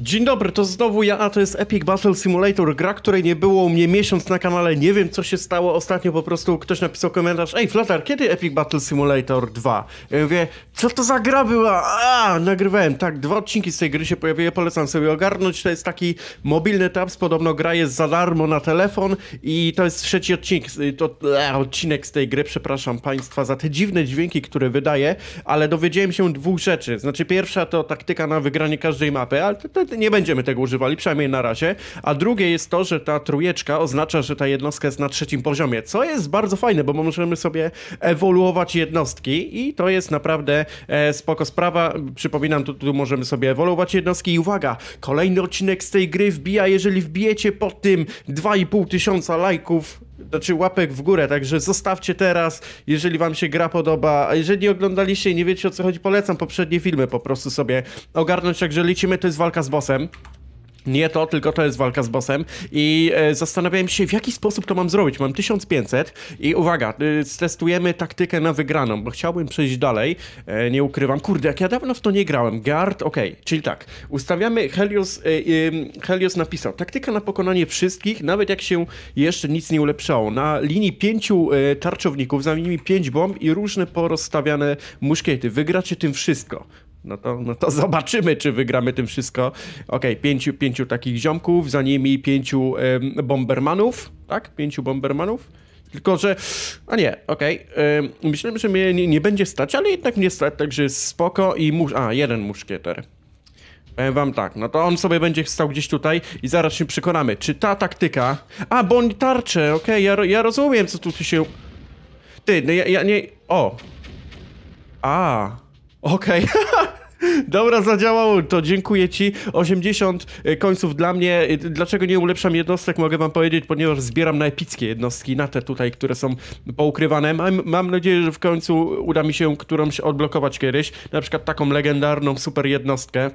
Dzień dobry, to znowu ja, a to jest Epic Battle Simulator, gra, której nie było u mnie miesiąc na kanale, nie wiem co się stało ostatnio, po prostu ktoś napisał komentarz Ej Flutter, kiedy Epic Battle Simulator 2? Ja mówię, co to za gra była? A, nagrywałem, tak, dwa odcinki z tej gry się pojawiły, polecam sobie ogarnąć, to jest taki mobilny tabs, podobno gra jest za darmo na telefon i to jest trzeci odcinek, to, a, e, odcinek z tej gry, przepraszam Państwa za te dziwne dźwięki, które wydaje, ale dowiedziałem się dwóch rzeczy, znaczy pierwsza to taktyka na wygranie każdej mapy, ale to, to nie będziemy tego używali, przynajmniej na razie. A drugie jest to, że ta trójeczka oznacza, że ta jednostka jest na trzecim poziomie, co jest bardzo fajne, bo możemy sobie ewoluować jednostki i to jest naprawdę e, spoko sprawa. Przypominam, tu, tu możemy sobie ewoluować jednostki i uwaga, kolejny odcinek z tej gry wbija, jeżeli wbijecie po tym 2,5 tysiąca lajków, znaczy łapek w górę, także zostawcie teraz, jeżeli wam się gra podoba, a jeżeli nie oglądaliście i nie wiecie o co chodzi, polecam poprzednie filmy po prostu sobie ogarnąć, także lecimy, to jest walka z bossem nie to, tylko to jest walka z bossem i e, zastanawiałem się, w jaki sposób to mam zrobić. Mam 1500 i uwaga, e, testujemy taktykę na wygraną, bo chciałbym przejść dalej, e, nie ukrywam. Kurde, jak ja dawno w to nie grałem. Guard, ok, czyli tak, ustawiamy, Helios, e, Helios napisał, taktyka na pokonanie wszystkich, nawet jak się jeszcze nic nie ulepszało. Na linii pięciu e, tarczowników, za nimi pięć bomb i różne porozstawiane muszkiety. Wygracie tym wszystko. No to, no to zobaczymy, czy wygramy tym wszystko. Ok, pięciu, pięciu takich ziomków, za nimi pięciu ym, bombermanów, tak? Pięciu bombermanów. Tylko, że. A nie, okej. Okay. myślałem, że mnie nie, nie, będzie stać, ale jednak nie stać, także jest spoko i mus. A, jeden muszkieter. Powiem wam tak, no to on sobie będzie stał gdzieś tutaj i zaraz się przekonamy, czy ta taktyka... A, bo oni tarcze, okej, okay, ja, ja rozumiem, co tu się... Ty, no ja, ja nie... O! A! Okej. Okay. Dobra, zadziałało to, dziękuję ci. 80 y, końców dla mnie. Y, dlaczego nie ulepszam jednostek, mogę wam powiedzieć, ponieważ zbieram na epickie jednostki, na te tutaj, które są poukrywane. Mam, mam nadzieję, że w końcu uda mi się którąś odblokować kiedyś, na przykład taką legendarną super jednostkę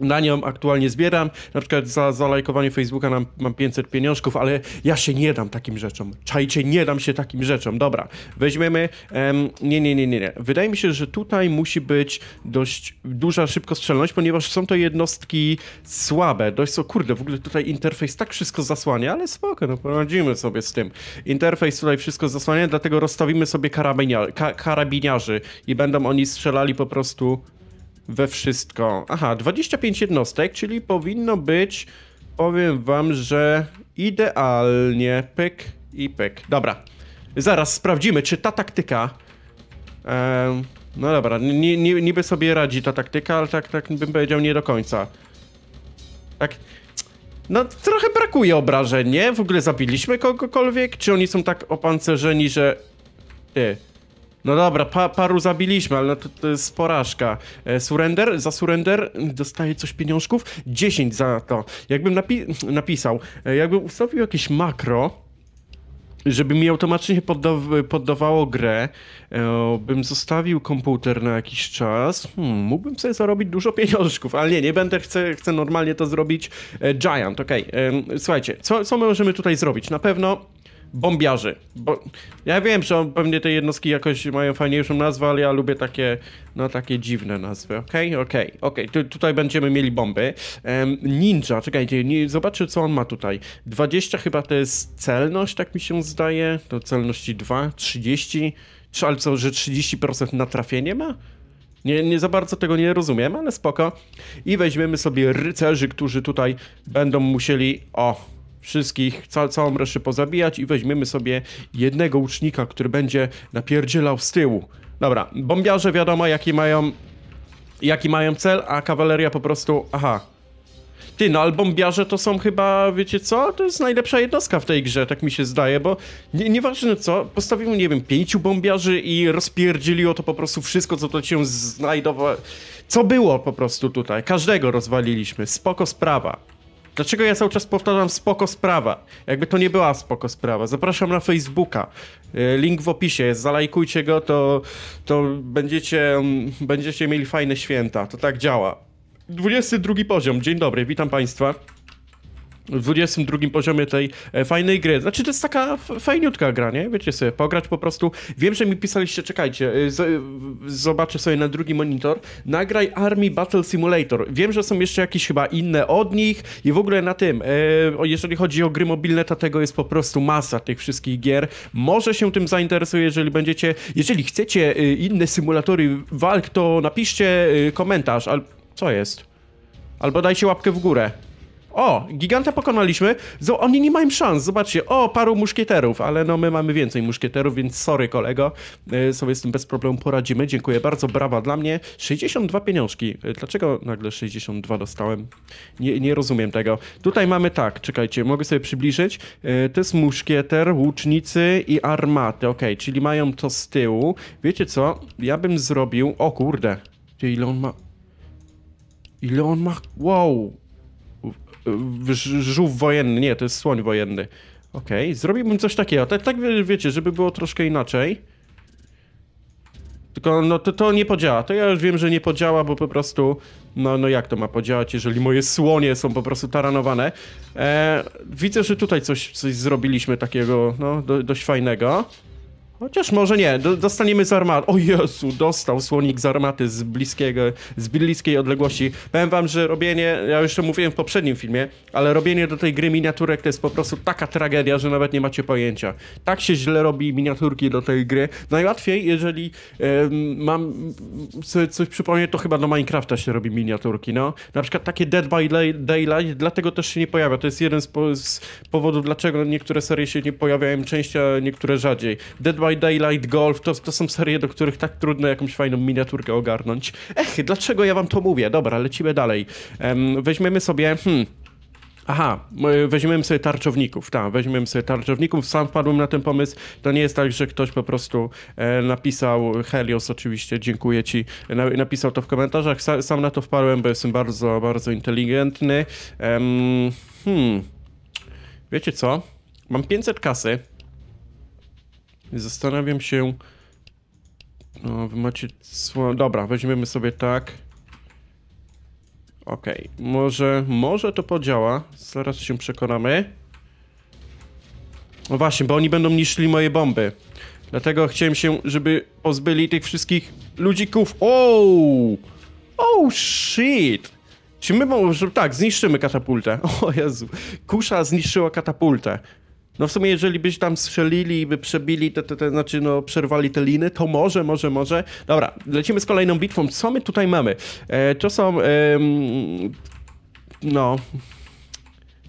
na nią aktualnie zbieram. Na przykład za, za lajkowanie Facebooka nam, mam 500 pieniążków, ale ja się nie dam takim rzeczom. Czajcie, nie dam się takim rzeczom. Dobra, weźmiemy... Um, nie, nie, nie, nie, nie. Wydaje mi się, że tutaj musi być dość duża szybkostrzelność, ponieważ są to jednostki słabe. Dość co, kurde, w ogóle tutaj interfejs tak wszystko zasłania, ale spoko, no poradzimy sobie z tym. Interfejs tutaj wszystko zasłania, dlatego rozstawimy sobie ka, karabiniarzy i będą oni strzelali po prostu we wszystko. Aha, 25 jednostek, czyli powinno być, powiem wam, że idealnie pyk i pyk. Dobra, zaraz sprawdzimy, czy ta taktyka... Ehm, no dobra, ni, ni, niby sobie radzi ta taktyka, ale tak, tak bym powiedział nie do końca. Tak, no, trochę brakuje obrażeń, nie? W ogóle zabiliśmy kogokolwiek? Czy oni są tak opancerzeni, że... Ty, no dobra, pa, paru zabiliśmy, ale no to, to jest porażka. E, surrender? Za surrender dostaje coś pieniążków? 10 za to. Jakbym napi napisał, e, jakbym ustawił jakieś makro, żeby mi automatycznie poddawało grę, e, bym zostawił komputer na jakiś czas, hmm, mógłbym sobie zarobić dużo pieniążków, ale nie, nie będę, chcę, chcę normalnie to zrobić. E, Giant, okej. Okay. Słuchajcie, co, co my możemy tutaj zrobić? Na pewno bombiarzy. Bo ja wiem, że pewnie te jednostki jakoś mają fajniejszą nazwę, ale ja lubię takie, no takie dziwne nazwy. Okej, okay? okej, okay, okej. Okay. tutaj będziemy mieli bomby. Um, ninja, czekajcie, nie, zobaczę co on ma tutaj. 20 chyba to jest celność, tak mi się zdaje. To celności 2, 30. Czy, ale co, że 30% na trafienie ma? Nie, nie za bardzo tego nie rozumiem, ale spoko. I weźmiemy sobie rycerzy, którzy tutaj będą musieli... O, wszystkich, ca całą resztę pozabijać i weźmiemy sobie jednego łucznika, który będzie napierdzielał z tyłu. Dobra, bombiarze wiadomo jaki mają, jaki mają cel, a kawaleria po prostu, aha. Ty, no ale bombiarze to są chyba, wiecie co, to jest najlepsza jednostka w tej grze, tak mi się zdaje, bo nie, nieważne co, postawimy, nie wiem, pięciu bombiarzy i rozpierdzieliło to po prostu wszystko, co to się znajdowało, co było po prostu tutaj, każdego rozwaliliśmy, spoko sprawa. Dlaczego ja cały czas powtarzam spoko sprawa? Jakby to nie była spoko sprawa. Zapraszam na Facebooka. E, link w opisie jest, zalajkujcie go, to, to będziecie, mm, będziecie mieli fajne święta. To tak działa. 22 poziom, dzień dobry, witam Państwa. 22 poziomie tej e, fajnej gry. Znaczy, to jest taka fajniutka gra, nie? Wiecie sobie, pograć po prostu. Wiem, że mi pisaliście, czekajcie, e, e, zobaczę sobie na drugi monitor. Nagraj Army Battle Simulator. Wiem, że są jeszcze jakieś chyba inne od nich i w ogóle na tym, jeżeli chodzi o gry mobilne, to tego jest po prostu masa tych wszystkich gier. Może się tym zainteresuje, jeżeli będziecie, jeżeli chcecie inne symulatory walk, to napiszcie komentarz, albo co jest? Albo dajcie łapkę w górę. O, giganta pokonaliśmy. So, oni nie mają szans, zobaczcie. O, paru muszkieterów, ale no my mamy więcej muszkieterów, więc sorry kolego. Yy, sobie z tym bez problemu poradzimy. Dziękuję bardzo, brawa dla mnie. 62 pieniążki. Yy, dlaczego nagle 62 dostałem? Nie, nie rozumiem tego. Tutaj mamy tak, czekajcie, mogę sobie przybliżyć. Yy, to jest muszkieter, łucznicy i armaty. Ok, czyli mają to z tyłu. Wiecie co? Ja bym zrobił... O kurde. Ile on ma... Ile on ma... Wow! żółw wojenny, nie, to jest słoń wojenny. Okej, okay. zrobiłbym coś takiego, tak, tak wiecie, żeby było troszkę inaczej. Tylko no to, to nie podziała, to ja już wiem, że nie podziała, bo po prostu, no, no jak to ma podziałać, jeżeli moje słonie są po prostu taranowane. E, widzę, że tutaj coś, coś zrobiliśmy takiego, no, do, dość fajnego. Chociaż może nie, dostaniemy z armaty. O Jezu, dostał słonik z armaty z bliskiego, z bliskiej odległości. Powiem wam, że robienie, ja już to mówiłem w poprzednim filmie, ale robienie do tej gry miniaturek to jest po prostu taka tragedia, że nawet nie macie pojęcia. Tak się źle robi miniaturki do tej gry. Najłatwiej, jeżeli yy, mam sobie coś przypomnieć, to chyba do Minecrafta się robi miniaturki, no. Na przykład takie Dead by Daylight, dlatego też się nie pojawia. To jest jeden z, po z powodów, dlaczego niektóre serie się nie pojawiają częściej, a niektóre rzadziej. Dead by Daylight Golf, to, to są serie, do których tak trudno jakąś fajną miniaturkę ogarnąć. Ech, dlaczego ja wam to mówię? Dobra, lecimy dalej. Um, weźmiemy sobie... Hmm, Aha, weźmiemy sobie tarczowników, tak, weźmiemy sobie tarczowników, sam wpadłem na ten pomysł, to nie jest tak, że ktoś po prostu e, napisał, Helios oczywiście, dziękuję ci, na, napisał to w komentarzach, Sa, sam na to wpadłem, bo jestem bardzo, bardzo inteligentny. Um, hmm, wiecie co, mam 500 kasy, Zastanawiam się... No, wy macie... Dobra, weźmiemy sobie tak. Okej, okay. może, może to podziała. Zaraz się przekonamy. No właśnie, bo oni będą niszczyli moje bomby. Dlatego chciałem się, żeby pozbyli tych wszystkich ludzików. Oh, Oh shit! Czy my Tak, zniszczymy katapultę. O Jezu. Kusza zniszczyła katapultę. No w sumie, jeżeli byś tam strzelili i by przebili, te, te, te, znaczy no przerwali te liny, to może, może, może. Dobra, lecimy z kolejną bitwą. Co my tutaj mamy? E, to są... E, no...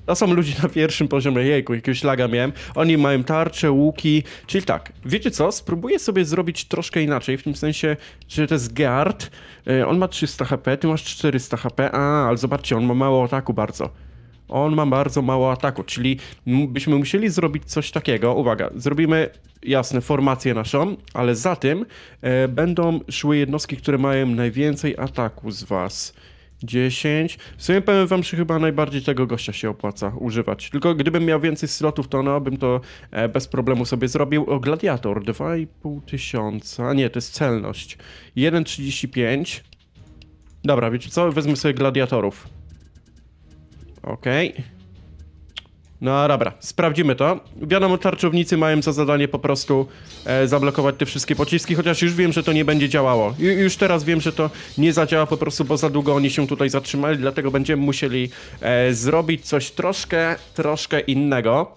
To są ludzie na pierwszym poziomie, jejku, jakiegoś laga miałem. Oni mają tarcze, łuki, czyli tak, wiecie co, spróbuję sobie zrobić troszkę inaczej, w tym sensie, że to jest Gard, e, on ma 300 HP, ty masz 400 HP, a, ale zobaczcie, on ma mało ataku bardzo on ma bardzo mało ataku, czyli byśmy musieli zrobić coś takiego. Uwaga, zrobimy jasne formację naszą, ale za tym e, będą szły jednostki, które mają najwięcej ataku z was. 10. W sumie powiem wam, że chyba najbardziej tego gościa się opłaca używać. Tylko gdybym miał więcej slotów, to no, bym to e, bez problemu sobie zrobił. O, Gladiator, 2,5 tysiąca. Nie, to jest celność. 1,35. Dobra, wiecie co? Wezmę sobie gladiatorów. Okej. Okay. No dobra, sprawdzimy to. Wiadomo, czarczownicy mają za zadanie po prostu e, zablokować te wszystkie pociski, chociaż już wiem, że to nie będzie działało. Ju, już teraz wiem, że to nie zadziała po prostu, bo za długo oni się tutaj zatrzymali, dlatego będziemy musieli e, zrobić coś troszkę, troszkę innego.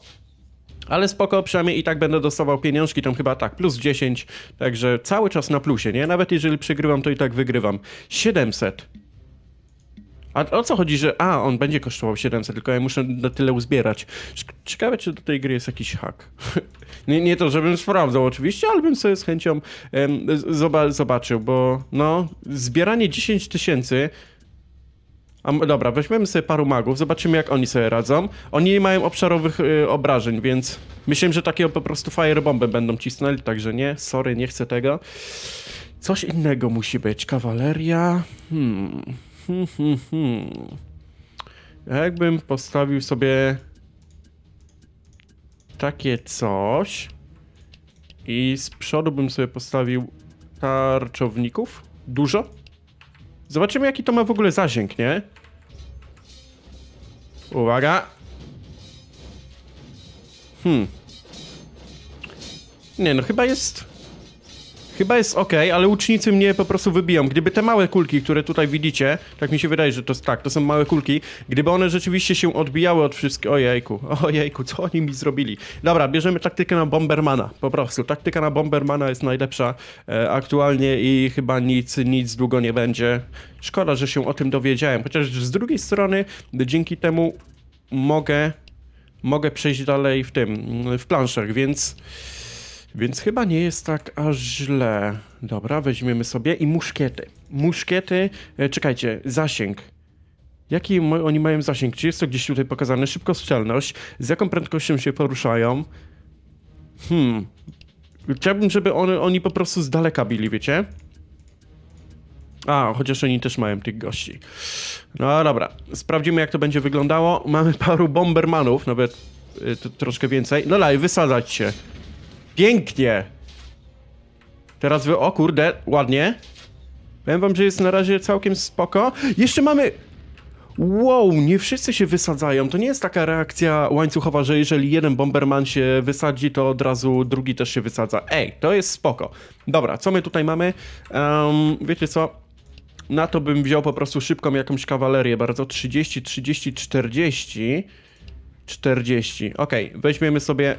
Ale spoko, przynajmniej i tak będę dostawał pieniążki, tam chyba tak, plus 10, także cały czas na plusie, nie? Nawet jeżeli przegrywam, to i tak wygrywam. 700. A o co chodzi, że a, on będzie kosztował 700, tylko ja muszę na tyle uzbierać. Ciekawe, czy do tej gry jest jakiś hack. nie, nie to, żebym sprawdzał oczywiście, ale bym sobie z chęcią zobaczył, bo no, zbieranie 10 tysięcy... A, dobra, weźmiemy sobie paru magów, zobaczymy jak oni sobie radzą. Oni nie mają obszarowych y, obrażeń, więc myślę, że takie po prostu firebombę będą cisnęli, także nie, sorry, nie chcę tego. Coś innego musi być, kawaleria... Hmm... Hmm, hmm, hmm. Jakbym postawił sobie takie coś i z przodu bym sobie postawił tarczowników. Dużo. Zobaczymy, jaki to ma w ogóle zasięg, nie? Uwaga. Hmm. Nie, no chyba jest Chyba jest ok, ale łucznicy mnie po prostu wybiją. Gdyby te małe kulki, które tutaj widzicie, tak mi się wydaje, że to jest tak, to są małe kulki, gdyby one rzeczywiście się odbijały od wszystkich... Ojejku, ojejku, co oni mi zrobili? Dobra, bierzemy taktykę na Bombermana, po prostu. Taktyka na Bombermana jest najlepsza e, aktualnie i chyba nic, nic długo nie będzie. Szkoda, że się o tym dowiedziałem, chociaż z drugiej strony dzięki temu mogę, mogę przejść dalej w tym, w planszach, więc... Więc chyba nie jest tak aż źle. Dobra, weźmiemy sobie i muszkiety. Muszkiety, e, czekajcie, zasięg. Jaki oni mają zasięg? Czy jest to gdzieś tutaj pokazane? Szybkostrzelność, z jaką prędkością się poruszają? Hmm. Chciałbym, żeby oni po prostu z daleka bili, wiecie? A, chociaż oni też mają tych gości. No dobra, sprawdzimy jak to będzie wyglądało. Mamy paru bombermanów, nawet y, troszkę więcej. No laj, wysadzać się. Pięknie! Teraz wy... O kurde, ładnie. Powiem wam, że jest na razie całkiem spoko. Jeszcze mamy... Wow, nie wszyscy się wysadzają. To nie jest taka reakcja łańcuchowa, że jeżeli jeden bomberman się wysadzi, to od razu drugi też się wysadza. Ej, to jest spoko. Dobra, co my tutaj mamy? Um, wiecie co? Na to bym wziął po prostu szybką jakąś kawalerię. Bardzo 30, 30, 40. 40. Ok, weźmiemy sobie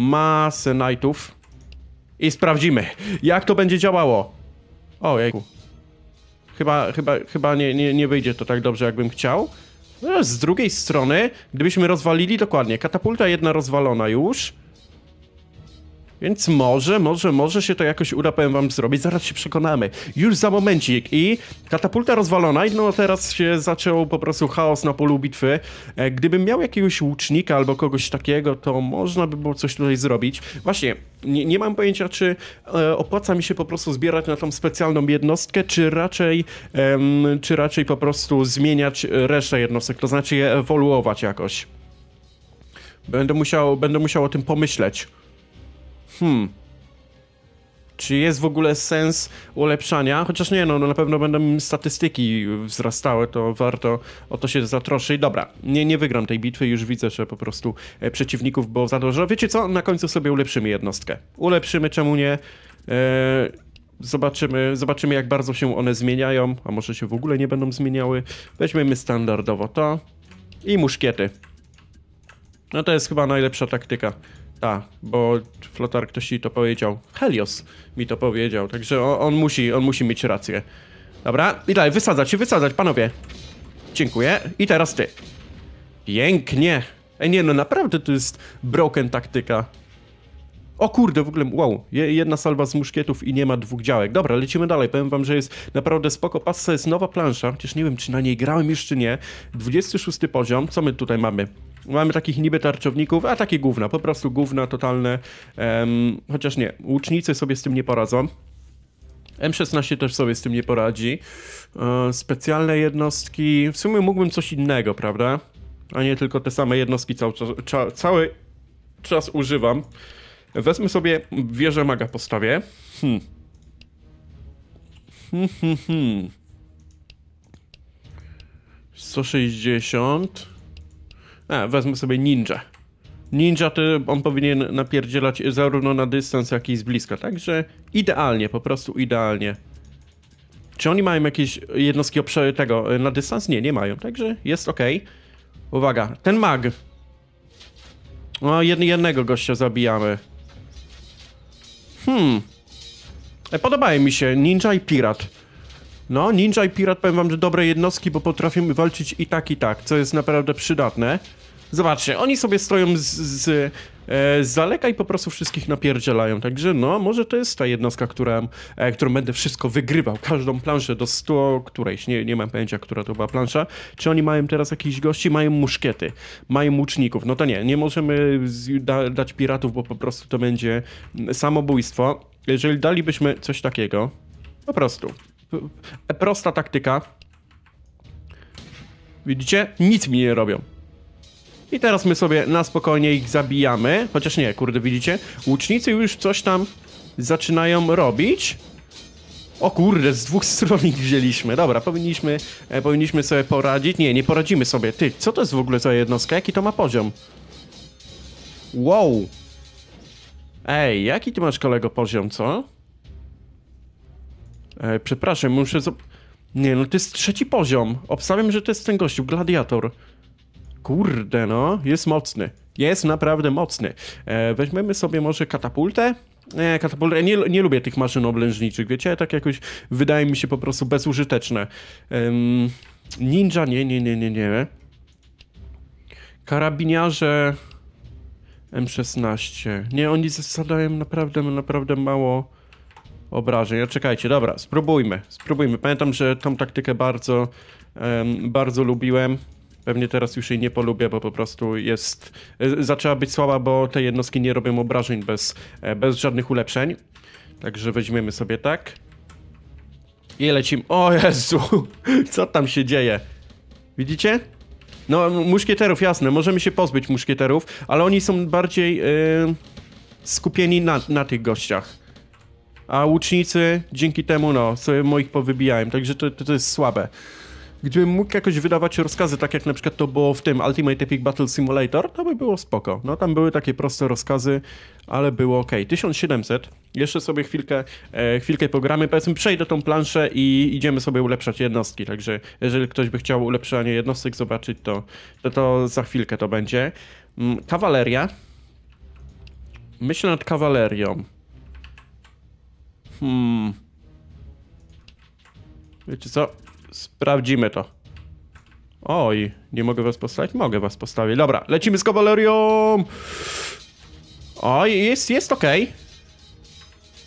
masę nightów I sprawdzimy, jak to będzie działało. O, jejku. Chyba, chyba, chyba nie, nie, nie wyjdzie to tak dobrze, jakbym chciał. No, z drugiej strony, gdybyśmy rozwalili, dokładnie, katapulta jedna rozwalona już. Więc może, może, może się to jakoś uda, powiem wam, zrobić. Zaraz się przekonamy. Już za momencik. I katapulta rozwalona. I no teraz się zaczął po prostu chaos na polu bitwy. E, gdybym miał jakiegoś łucznika albo kogoś takiego, to można by było coś tutaj zrobić. Właśnie, nie, nie mam pojęcia, czy e, opłaca mi się po prostu zbierać na tą specjalną jednostkę, czy raczej, czy raczej po prostu zmieniać resztę jednostek, to znaczy je ewoluować jakoś. Będę musiał, będę musiał o tym pomyśleć. Hmm. Czy jest w ogóle sens ulepszania? Chociaż nie, no, no na pewno będą statystyki wzrastały, to warto o to się zatroszyć. Dobra, nie, nie wygram tej bitwy, już widzę, że po prostu e, przeciwników było za dużo. Wiecie co? Na końcu sobie ulepszymy jednostkę. Ulepszymy, czemu nie? E, zobaczymy, zobaczymy jak bardzo się one zmieniają, a może się w ogóle nie będą zmieniały. Weźmiemy standardowo to i muszkiety. No to jest chyba najlepsza taktyka. Tak, bo flotar ktoś ci to powiedział. Helios mi to powiedział, także on, on musi, on musi mieć rację. Dobra, i dalej, wysadzać się, wysadzać, panowie. Dziękuję. I teraz ty. Pięknie. Ej, nie no, naprawdę to jest broken taktyka. O kurde, w ogóle wow, jedna salwa z muszkietów i nie ma dwóch działek. Dobra, lecimy dalej. Powiem wam, że jest naprawdę spoko. Patrzcie, jest nowa plansza, chociaż nie wiem, czy na niej grałem już, czy nie. 26 poziom. Co my tutaj mamy? Mamy takich niby tarczowników, a takie gówna, po prostu gówna totalne. Um, chociaż nie, łucznicy sobie z tym nie poradzą. M16 też sobie z tym nie poradzi. E, specjalne jednostki. W sumie mógłbym coś innego, prawda? A nie tylko te same jednostki cały cały czas używam. Wezmę sobie wieżę maga postawię. Hmm. Hmm, hmm, hmm. 160. A, wezmę sobie ninja. Ninja to on powinien napierdzielać zarówno na dystans, jak i z bliska. Także idealnie, po prostu idealnie. Czy oni mają jakieś jednostki tego na dystans? Nie, nie mają. Także jest ok. Uwaga, ten mag. O, jednego gościa zabijamy. Hmm. E, Podobają mi się Ninja i Pirat. No, Ninja i Pirat powiem wam, że dobre jednostki, bo potrafimy walczyć i tak, i tak, co jest naprawdę przydatne. Zobaczcie, oni sobie stoją z, z E, zaleka i po prostu wszystkich napierdzielają. Także no, może to jest ta jednostka, która, e, którą będę wszystko wygrywał. Każdą planszę do 100 którejś, nie, nie mam pojęcia, która to była plansza. Czy oni mają teraz jakichś gości? Mają muszkiety, mają łuczników. No to nie, nie możemy da dać piratów, bo po prostu to będzie samobójstwo. Jeżeli dalibyśmy coś takiego, po prostu. Prosta taktyka. Widzicie? Nic mi nie robią. I teraz my sobie na spokojnie ich zabijamy. Chociaż nie, kurde, widzicie? Łucznicy już coś tam zaczynają robić. O kurde, z dwóch stron ich wzięliśmy. Dobra, powinniśmy, e, powinniśmy sobie poradzić. Nie, nie poradzimy sobie. Ty, co to jest w ogóle za jednostka? Jaki to ma poziom? Wow. Ej, jaki ty masz kolego poziom, co? przepraszam, muszę... Nie, no to jest trzeci poziom. Obstawiam, że to jest ten gościu, gladiator. Kurde no, jest mocny. Jest naprawdę mocny. E, weźmiemy sobie może katapultę. Nie, katapultę. Nie, nie lubię tych maszyn oblężniczych, wiecie? Tak jakoś wydaje mi się po prostu bezużyteczne. Ehm, ninja, nie, nie, nie, nie, nie. Karabiniarze M16. Nie, oni zasadają naprawdę, naprawdę mało obrażeń. A czekajcie, dobra, spróbujmy. Spróbujmy. Pamiętam, że tą taktykę bardzo, um, bardzo lubiłem. Pewnie teraz już jej nie polubię, bo po prostu jest, e, zaczęła być słaba, bo te jednostki nie robią obrażeń bez, e, bez żadnych ulepszeń. Także weźmiemy sobie tak. I lecimy. O Jezu! Co tam się dzieje? Widzicie? No, muszkieterów, jasne, możemy się pozbyć muszkieterów, ale oni są bardziej yy, skupieni na, na tych gościach. A łucznicy dzięki temu, no, sobie moich powybijałem, także to, to, to jest słabe gdybym mógł jakoś wydawać rozkazy, tak jak na przykład to było w tym Ultimate Epic Battle Simulator, to by było spoko. No tam były takie proste rozkazy, ale było ok. 1700, jeszcze sobie chwilkę, e, chwilkę pogramy, powiedzmy przejdę tą planszę i idziemy sobie ulepszać jednostki, także jeżeli ktoś by chciał ulepszanie jednostek zobaczyć, to, to, to za chwilkę to będzie. Mm, kawaleria. Myślę nad kawalerią. Hmm. Wiecie co? Sprawdzimy to. Oj, nie mogę was postawić? Mogę was postawić. Dobra, lecimy z kawalerią! Oj, jest, jest okej. Okay.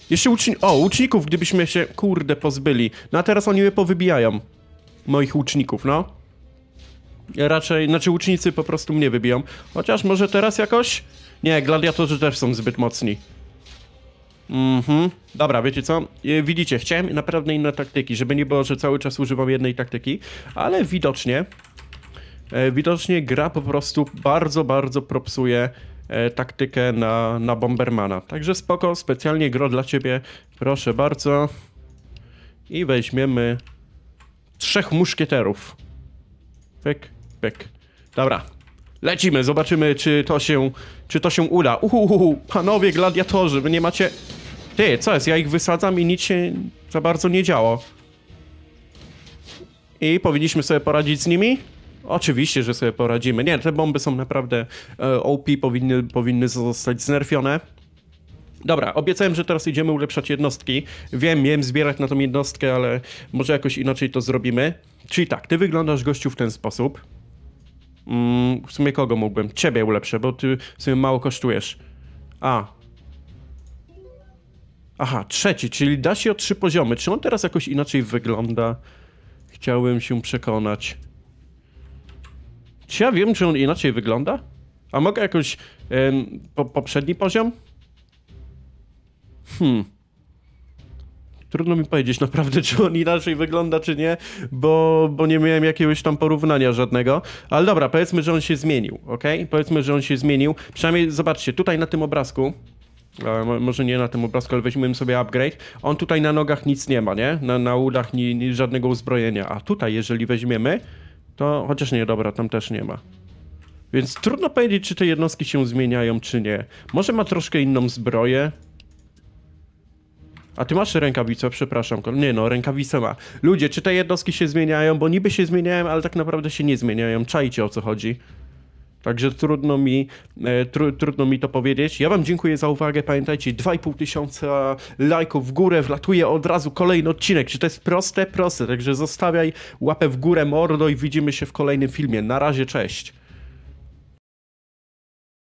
Jeszcze uczni... O, łuczników, gdybyśmy się, kurde, pozbyli. No a teraz oni mnie powybijają. Moich łuczników, no. Raczej, znaczy łucznicy po prostu mnie wybiją. Chociaż może teraz jakoś... Nie, gladiatorzy też są zbyt mocni. Mhm. Dobra, wiecie co? E, widzicie, chciałem naprawdę inne taktyki, żeby nie było, że cały czas używam jednej taktyki, ale widocznie e, widocznie gra po prostu bardzo, bardzo propsuje e, taktykę na, na Bombermana. Także spoko, specjalnie gro dla ciebie, proszę bardzo. I weźmiemy trzech muszkieterów. Pyk, pyk. Dobra, Lecimy, zobaczymy, czy to się, czy to się uda. Uhuhu, panowie gladiatorzy, wy nie macie... Ty, co jest? Ja ich wysadzam i nic się za bardzo nie działo. I powinniśmy sobie poradzić z nimi? Oczywiście, że sobie poradzimy. Nie, te bomby są naprawdę e, OP, powinny, powinny zostać znerfione. Dobra, obiecałem, że teraz idziemy ulepszać jednostki. Wiem, miałem zbierać na tą jednostkę, ale może jakoś inaczej to zrobimy. Czyli tak, ty wyglądasz gościu w ten sposób. Mm, w sumie kogo mógłbym? Ciebie ulepszę, bo ty w sumie mało kosztujesz. A. Aha, trzeci, czyli da się o trzy poziomy. Czy on teraz jakoś inaczej wygląda? Chciałbym się przekonać. Czy ja wiem, czy on inaczej wygląda? A mogę jakoś... po, poprzedni poziom? Hmm. Trudno mi powiedzieć naprawdę, czy on inaczej wygląda, czy nie, bo, bo nie miałem jakiegoś tam porównania żadnego. Ale dobra, powiedzmy, że on się zmienił, ok? Powiedzmy, że on się zmienił. Przynajmniej zobaczcie, tutaj na tym obrazku e, może nie na tym obrazku, ale weźmiemy sobie upgrade. On tutaj na nogach nic nie ma, nie? Na, na udach ni, ni żadnego uzbrojenia. A tutaj, jeżeli weźmiemy, to chociaż nie, dobra, tam też nie ma. Więc trudno powiedzieć, czy te jednostki się zmieniają, czy nie. Może ma troszkę inną zbroję, a ty masz rękawice, przepraszam. Nie no, rękawice ma. Ludzie, czy te jednostki się zmieniają? Bo niby się zmieniają, ale tak naprawdę się nie zmieniają. Czajcie o co chodzi. Także trudno mi, e, tru, trudno mi to powiedzieć. Ja wam dziękuję za uwagę. Pamiętajcie, 2,5 tysiąca lajków w górę. Wlatuje od razu kolejny odcinek. Czy to jest proste? Proste. Także zostawiaj łapę w górę, mordo i widzimy się w kolejnym filmie. Na razie, cześć.